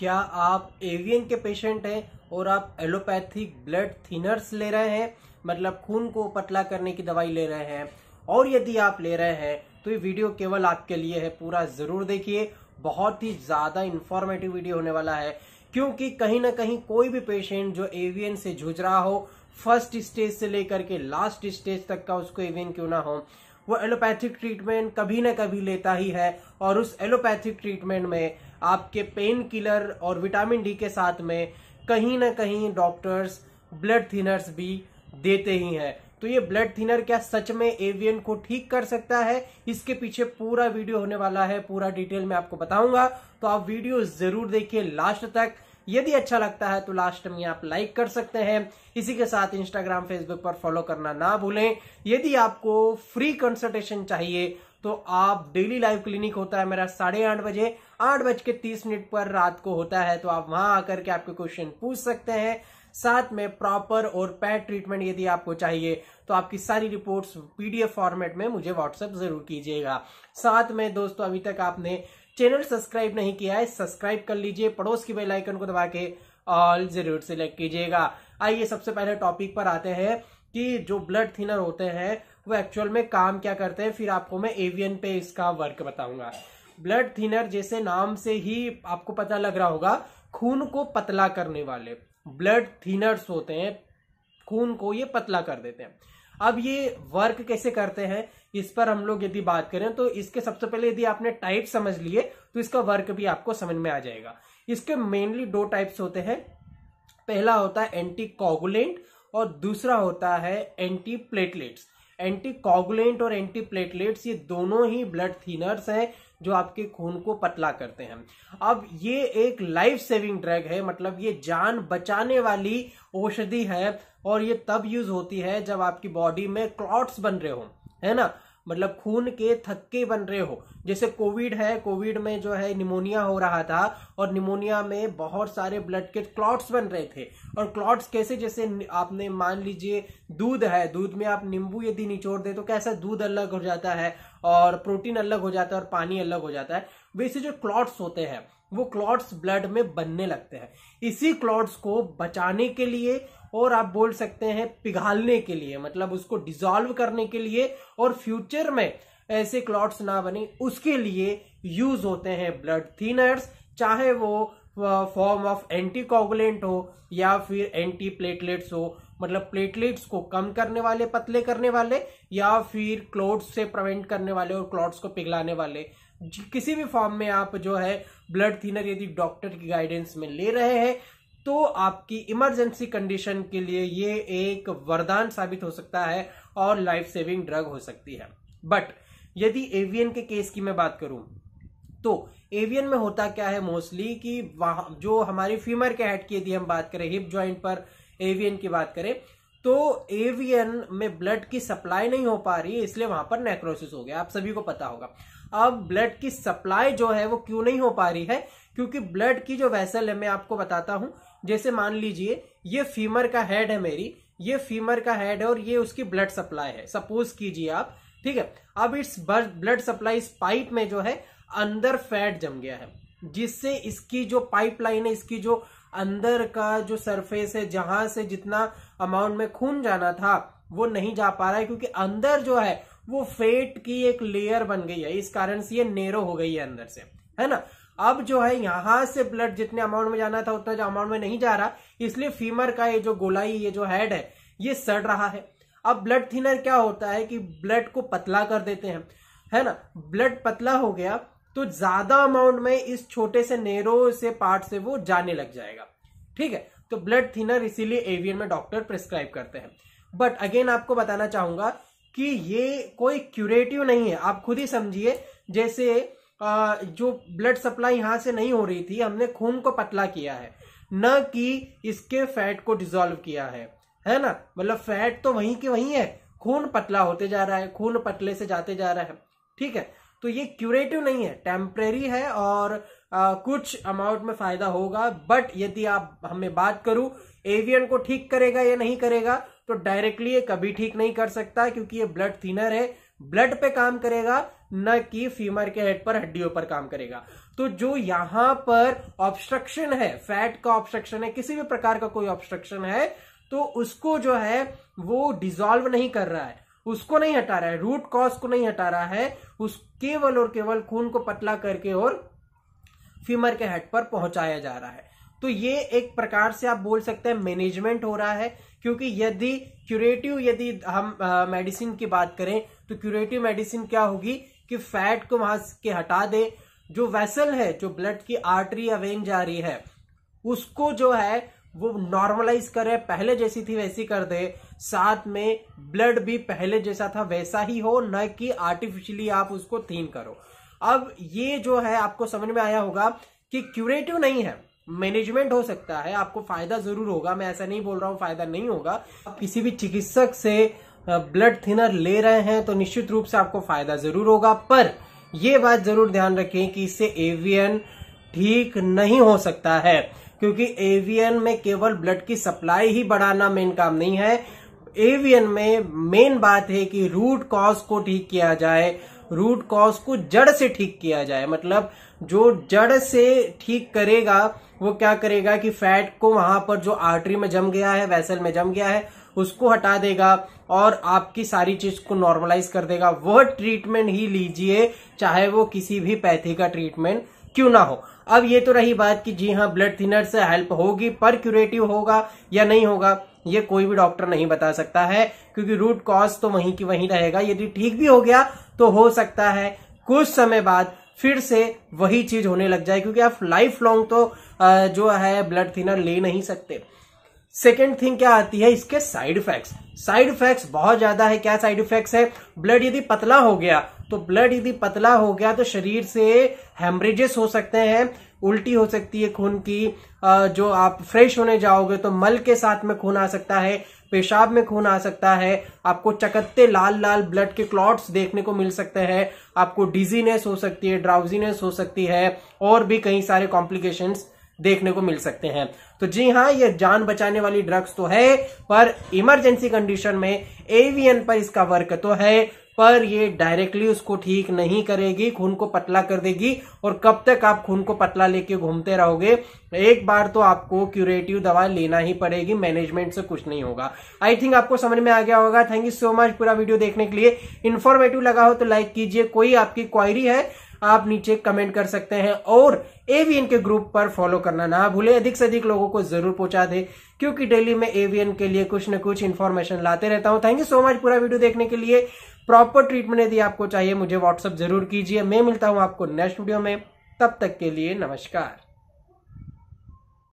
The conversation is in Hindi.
क्या आप एवियन के पेशेंट हैं और आप एलोपैथिक ब्लड थिनर्स ले रहे हैं मतलब खून को पतला करने की दवाई ले रहे हैं और यदि आप ले रहे हैं तो ये वीडियो केवल आपके लिए है पूरा ज़रूर देखिए बहुत ही ज़्यादा इंफॉर्मेटिव वीडियो होने वाला है क्योंकि कहीं ना कहीं कोई भी पेशेंट जो एवियन से जूझ रहा हो फर्स्ट स्टेज से लेकर के लास्ट स्टेज तक का उसको एवियन क्यों ना हो वो एलोपैथिक ट्रीटमेंट कभी ना कभी लेता ही है और उस एलोपैथिक ट्रीटमेंट में आपके पेन किलर और विटामिन डी के साथ में कहीं ना कहीं डॉक्टर्स ब्लड थिनर्स भी देते ही हैं तो ये ब्लड थिनर क्या सच में एवियन को ठीक कर सकता है इसके पीछे पूरा वीडियो होने वाला है पूरा डिटेल में आपको बताऊंगा तो आप वीडियो जरूर देखिए लास्ट तक यदि अच्छा लगता है तो लास्ट में आप लाइक कर सकते हैं इसी के साथ इंस्टाग्राम फेसबुक पर फॉलो करना ना भूलें यदि आपको फ्री कंसल्टेशन चाहिए तो आप डेली लाइव क्लिनिक होता है मेरा साढ़े आठ बजे आठ बज के तीस मिनट पर रात को होता है तो आप वहां आकर के आपके क्वेश्चन पूछ सकते हैं साथ में प्रॉपर और पैड ट्रीटमेंट यदि आपको चाहिए तो आपकी सारी रिपोर्ट्स पीडीएफ फॉर्मेट में मुझे व्हाट्सएप जरूर कीजिएगा साथ में दोस्तों अभी तक आपने चैनल सब्सक्राइब नहीं किया है सब्सक्राइब कर लीजिए पड़ोस की बेल आइकन को दबा के ऑल जरूर सिलेक्ट कीजिएगा आइए सबसे पहले टॉपिक पर आते हैं कि जो ब्लड थिनर होते हैं वो एक्चुअल में काम क्या करते हैं फिर आपको मैं एवियन पे इसका वर्क बताऊंगा ब्लड थिनर जैसे नाम से ही आपको पता लग रहा होगा खून को पतला करने वाले ब्लड थिनर्स होते हैं खून को ये पतला कर देते हैं अब ये वर्क कैसे करते हैं इस पर हम लोग यदि बात करें तो इसके सबसे पहले यदि आपने टाइप समझ लिए तो इसका वर्क भी आपको समझ में आ जाएगा इसके मेनली दो टाइप्स होते हैं पहला होता है एंटी कोगुलेंट और दूसरा होता है एंटी प्लेटलेट्स एंटी कॉगुलेंट और एंटी प्लेटलेट्स ये दोनों ही ब्लड थीनर्स हैं जो आपके खून को पतला करते हैं अब ये एक लाइफ सेविंग ड्रग है मतलब ये जान बचाने वाली औषधि है और ये तब यूज होती है जब आपकी बॉडी में क्लॉट्स बन रहे हो है ना मतलब खून के थक्के बन रहे हो जैसे कोविड है कोविड में जो है निमोनिया हो रहा था और निमोनिया में बहुत सारे ब्लड के क्लॉट्स बन रहे थे और क्लॉट्स कैसे जैसे आपने मान लीजिए दूध है दूध में आप नींबू यदि निचोड़ दे तो कैसा दूध अलग हो जाता है और प्रोटीन अलग हो जाता है और पानी अलग हो जाता है वैसे जो क्लॉट्स होते हैं वो क्लॉट्स ब्लड में बनने लगते हैं इसी क्लॉट्स को बचाने के लिए और आप बोल सकते हैं पिघालने के लिए मतलब उसको डिजॉल्व करने के लिए और फ्यूचर में ऐसे क्लॉट्स ना बने उसके लिए यूज होते हैं ब्लड थीनर्स चाहे वो फॉर्म ऑफ एंटीकोगुलेंट हो या फिर एंटी प्लेटलेट्स हो मतलब प्लेटलेट्स को कम करने वाले पतले करने वाले या फिर क्लोट्स से प्रिवेंट करने वाले और क्लॉट्स को पिघलाने वाले किसी भी फॉर्म में आप जो है ब्लड थिनर यदि डॉक्टर की गाइडेंस में ले रहे हैं तो आपकी इमरजेंसी कंडीशन के लिए ये एक वरदान साबित हो सकता है और लाइफ सेविंग ड्रग हो सकती है बट यदि एवियन के केस की मैं बात करूं तो एवियन में होता क्या है मोस्टली कि जो हमारी फीमर के हेड की यदि हम बात करें हिप ज्वाइंट पर एवियन की बात करें तो एवियन में ब्लड की सप्लाई नहीं हो पा रही है इसलिए वहां पर नेक्रोसिस हो गया आप सभी को पता होगा अब ब्लड की सप्लाई जो है वो क्यों नहीं हो पा रही है क्योंकि ब्लड की जो वैसल है मैं आपको बताता हूं जैसे मान लीजिए ये फीमर का हेड है मेरी ये फीमर का हेड है और ये उसकी ब्लड सप्लाई है सपोज कीजिए आप ठीक है अब इस ब्लड सप्लाई इस पाइप में जो है अंदर फैट जम गया है जिससे इसकी जो पाइपलाइन है इसकी जो अंदर का जो सरफेस है जहां से जितना अमाउंट में खून जाना था वो नहीं जा पा रहा है क्योंकि अंदर जो है वो फेट की एक लेयर बन गई है इस कारण से ये नेरो हो गई है अंदर से है ना अब जो है यहां से ब्लड जितने अमाउंट में जाना था उतना जो अमाउंट में नहीं जा रहा इसलिए फीमर का ये जो गोलाई ये जो हेड है ये सड़ रहा है अब ब्लड थिनर क्या होता है कि ब्लड को पतला कर देते हैं है ना ब्लड पतला हो गया तो ज्यादा अमाउंट में इस छोटे से नेरो से पार्ट से वो जाने लग जाएगा ठीक है तो ब्लड थिनर इसीलिए एवियन में डॉक्टर प्रिस्क्राइब करते हैं बट अगेन आपको बताना चाहूंगा कि ये कोई क्यूरेटिव नहीं है आप खुद ही समझिए जैसे जो ब्लड सप्लाई यहाँ से नहीं हो रही थी हमने खून को पतला किया है न कि इसके फैट को डिजोल्व किया है है ना मतलब फैट तो वहीं के वहीं है खून पतला होते जा रहा है खून पतले से जाते जा रहा है ठीक है तो ये क्यूरेटिव नहीं है टेम्परेरी है और आ, कुछ अमाउंट में फायदा होगा बट यदि आप हमें बात करूं एवियन को ठीक करेगा या नहीं करेगा तो डायरेक्टली ये कभी ठीक नहीं कर सकता क्योंकि ये ब्लड थिनर है ब्लड पे काम करेगा न कि फीमर के हेड पर हड्डियों पर काम करेगा तो जो यहां पर ऑब्स्ट्रक्शन है फैट का ऑब्स्ट्रक्शन है किसी भी प्रकार का कोई ऑब्स्ट्रक्शन है तो उसको जो है वो डिजोल्व नहीं कर रहा है उसको नहीं हटा रहा है रूट कॉज को नहीं हटा रहा है उस केवल और केवल खून को पतला करके और फीमर के हेड पर पहुंचाया जा रहा है तो ये एक प्रकार से आप बोल सकते हैं मैनेजमेंट हो रहा है क्योंकि यदि क्यूरेटिव यदि हम मेडिसिन की बात करें तो क्यूरेटिव मेडिसिन क्या होगी कि फैट को वहां के हटा दे जो वेसल है जो ब्लड की आर्टरी या वेन जा रही है उसको जो है वो नॉर्मलाइज करे पहले जैसी थी वैसी कर दे साथ में ब्लड भी पहले जैसा था वैसा ही हो न कि आर्टिफिशियली आप उसको थीन करो अब ये जो है आपको समझ में आया होगा कि क्यूरेटिव नहीं है मैनेजमेंट हो सकता है आपको फायदा जरूर होगा मैं ऐसा नहीं बोल रहा हूँ फायदा नहीं होगा आप किसी भी चिकित्सक से ब्लड थिनर ले रहे हैं तो निश्चित रूप से आपको फायदा जरूर होगा पर यह बात जरूर ध्यान रखें कि इससे एवियन ठीक नहीं हो सकता है क्योंकि एवियन में केवल ब्लड की सप्लाई ही बढ़ाना मेन काम नहीं है एवियन में मेन बात है कि रूट कॉज को ठीक किया जाए रूट कॉज को जड़ से ठीक किया जाए मतलब जो जड़ से ठीक करेगा वो क्या करेगा कि फैट को वहां पर जो आर्टरी में जम गया है वैसल में जम गया है उसको हटा देगा और आपकी सारी चीज को नॉर्मलाइज कर देगा वह ट्रीटमेंट ही लीजिए चाहे वो किसी भी पैथी का ट्रीटमेंट क्यों ना हो अब ये तो रही बात कि जी हाँ ब्लड थिनर से हेल्प होगी पर क्यूरेटिव होगा या नहीं होगा ये कोई भी डॉक्टर नहीं बता सकता है क्योंकि रूट कॉज तो वहीं की वहीं रहेगा यदि ठीक भी हो गया तो हो सकता है कुछ समय बाद फिर से वही चीज होने लग जाए क्योंकि आप लाइफ लॉन्ग तो जो है ब्लड थिनर ले नहीं सकते सेकेंड थिंग क्या आती है इसके साइड इफेक्ट्स साइड इफेक्ट्स बहुत ज्यादा है क्या साइड इफेक्ट्स है ब्लड यदि पतला हो गया तो ब्लड यदि पतला हो गया तो शरीर से हेमरेजेस हो सकते हैं उल्टी हो सकती है खून की जो आप फ्रेश होने जाओगे तो मल के साथ में खून आ सकता है पेशाब में खून आ सकता है आपको चकत्ते लाल लाल ब्लड के क्लॉट्स देखने को मिल सकते हैं आपको डिजीनेस हो सकती है ड्राउजीनेस हो सकती है और भी कई सारे कॉम्प्लिकेशंस देखने को मिल सकते हैं तो जी हाँ ये जान बचाने वाली ड्रग्स तो है पर इमरजेंसी कंडीशन में एवीएन पर इसका वर्क तो है पर ये डायरेक्टली उसको ठीक नहीं करेगी खून को पतला कर देगी और कब तक आप खून को पतला लेके घूमते रहोगे एक बार तो आपको क्यूरेटिव दवा लेना ही पड़ेगी मैनेजमेंट से कुछ नहीं होगा आई थिंक आपको समझ में आ गया होगा थैंक यू सो मच पूरा वीडियो देखने के लिए इन्फॉर्मेटिव लगा हो तो लाइक कीजिए कोई आपकी क्वायरी है आप नीचे कमेंट कर सकते हैं और एवीएन के ग्रुप पर फॉलो करना ना भूले अधिक से अधिक लोगों को जरूर पहुंचा दे क्योंकि डेली मैं एवीएन के लिए कुछ न कुछ इन्फॉर्मेशन लाते रहता हूं थैंक यू सो मच पूरा वीडियो देखने के लिए प्रॉपर ट्रीटमेंट यदि आपको चाहिए मुझे व्हाट्सअप जरूर कीजिए मैं मिलता हूं आपको नेक्स्ट वीडियो में तब तक के लिए नमस्कार